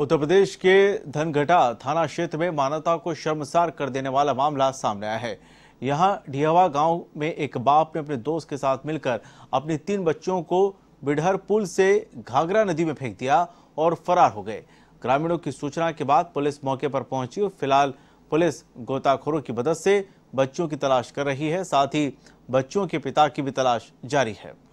उत्तर प्रदेश के धनघटा थाना क्षेत्र में मानवता को शर्मसार कर देने वाला मामला सामने आया है यहां ढियावा गांव में एक बाप ने अपने दोस्त के साथ मिलकर अपने तीन बच्चों को बिढहर पुल से घाघरा नदी में फेंक दिया और फरार हो गए ग्रामीणों की सूचना के बाद पुलिस मौके पर पहुंची और फिलहाल पुलिस गोताखोरों की मदद से बच्चों की तलाश कर रही है साथ ही बच्चों के पिता की भी तलाश जारी है